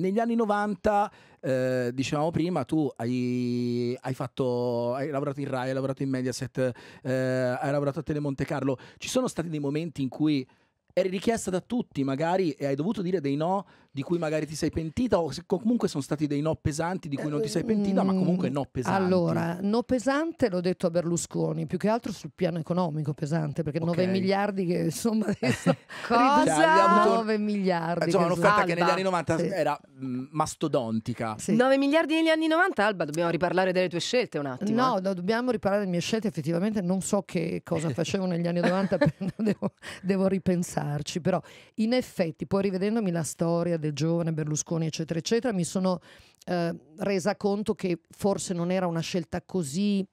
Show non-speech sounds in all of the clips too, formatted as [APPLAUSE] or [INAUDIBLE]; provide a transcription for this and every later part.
negli anni 90, eh, dicevamo prima, tu hai, hai, fatto, hai, lavorato in Rai, hai lavorato in Mediaset, eh, hai lavorato a Telemonte Carlo. Ci sono stati dei momenti in cui eri richiesta da tutti magari e hai dovuto dire dei no di cui magari ti sei pentita o comunque sono stati dei no pesanti di cui non ti sei eh, pentita, ma comunque mm, no pesanti? Allora, no pesante l'ho detto a Berlusconi, più che altro sul piano economico pesante, perché okay. 9 miliardi che insomma [LAUGHS] adesso cosa? 9 cioè, miliardi. Insomma, un'offerta Alba. che negli anni 90 sì. era mm, mastodontica. Sì. 9 miliardi negli anni 90, Alba, dobbiamo riparlare delle tue scelte un attimo. No, eh? no dobbiamo riparlare delle mie scelte, effettivamente non so che cosa [LAUGHS] facevo negli anni 90, [LAUGHS] devo, devo ripensarci, però in effetti poi rivedendomi la storia del giovane Berlusconi, eccetera, eccetera, mi sono eh, resa conto che forse non era una scelta così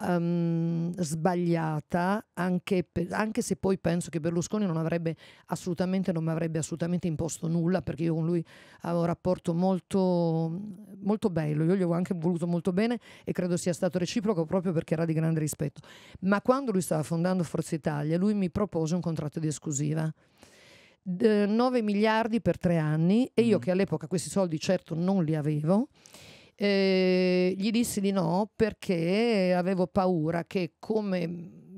um, sbagliata, anche, anche, se poi penso che Berlusconi non avrebbe assolutamente, non mi avrebbe assolutamente imposto nulla, perché io con lui avevo un rapporto molto, molto bello, io gli ho anche voluto molto bene e credo sia stato reciproco proprio perché era di grande rispetto. Ma quando lui stava fondando Forza Italia, lui mi propose un contratto di esclusiva 9 miliardi per tre anni e io mm. che all'epoca questi soldi certo non li avevo. Eh, gli dissi di no perché avevo paura che come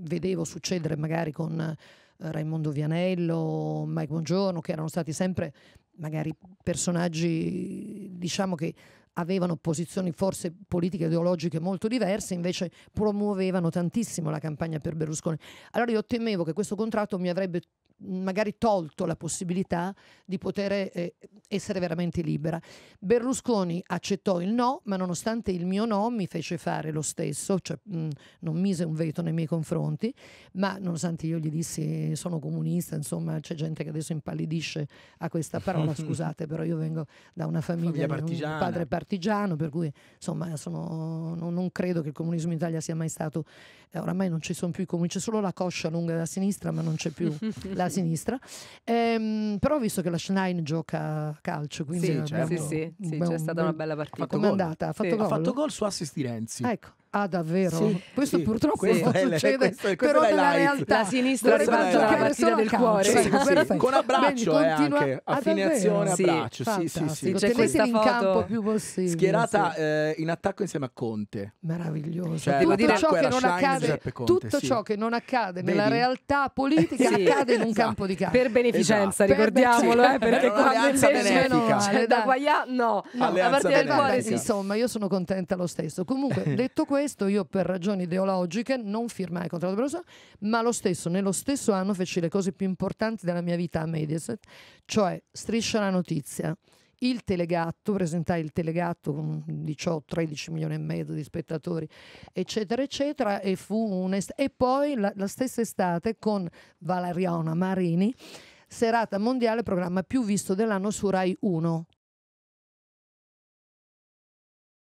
vedevo succedere magari con eh, Raimondo Vianello, Mike Buongiorno, che erano stati sempre magari personaggi diciamo che avevano posizioni forse politiche e ideologiche molto diverse, invece promuovevano tantissimo la campagna per Berlusconi. Allora io temevo che questo contratto mi avrebbe magari tolto la possibilità di poter eh, essere veramente libera. Berlusconi accettò il no, ma nonostante il mio no mi fece fare lo stesso, cioè mh, mm, non mise un veto nei miei confronti, ma nonostante io gli dissi sono comunista, insomma c'è gente che adesso impallidisce a questa parola, [LAUGHS] scusate, però io vengo da una famiglia, famiglia un padre partigiano, per cui insomma sono, non, non, credo che il comunismo in Italia sia mai stato, eh, oramai non ci sono più i comuni, c'è solo la coscia lunga da sinistra, ma non c'è più [LAUGHS] la a sinistra. Ehm, però ho visto che la Schnein gioca a calcio, quindi sì, certo. sì, sì, sì, c'è stata una bella partita. Com'è andata? Ha fatto, sì. gol? ha fatto gol su assist di Renzi. Ecco. Ah, davvero? Sì, Questo sì, purtroppo sì, non succede, questo, questo, però è nella realtà la sinistra si va già la partita del cuore. Sì, con abbraccio Bene, eh, continua... anche, affiliazione, ah, sì, abbraccio. Sì, sì, sì. C'è questa in foto campo più possibile. Schierata eh, in attacco insieme a Conte. Meraviglioso. Cioè, tutto, dire, ciò, che accade, Conte, tutto ciò che non accade, nella realtà politica accade in un esatto. campo di calcio Per beneficenza, esatto. ricordiamolo, eh, perché quando invece no. Da Guaglià no. A partire dal cuore Insomma, io sono contenta lo stesso. Comunque, [LAUGHS] detto questo questo io per ragioni ideologiche non firmai il contratto per Berlusconi, ma lo stesso, nello stesso anno feci le cose più importanti della mia vita a Mediaset, cioè Striscia la notizia, il Telegatto, presentai il Telegatto con 18-13 milioni e mezzo di spettatori, eccetera, eccetera, e, fu un est- e poi la, la stessa estate con Valeriana Marini, serata mondiale, programma più visto dell'anno su Rai 1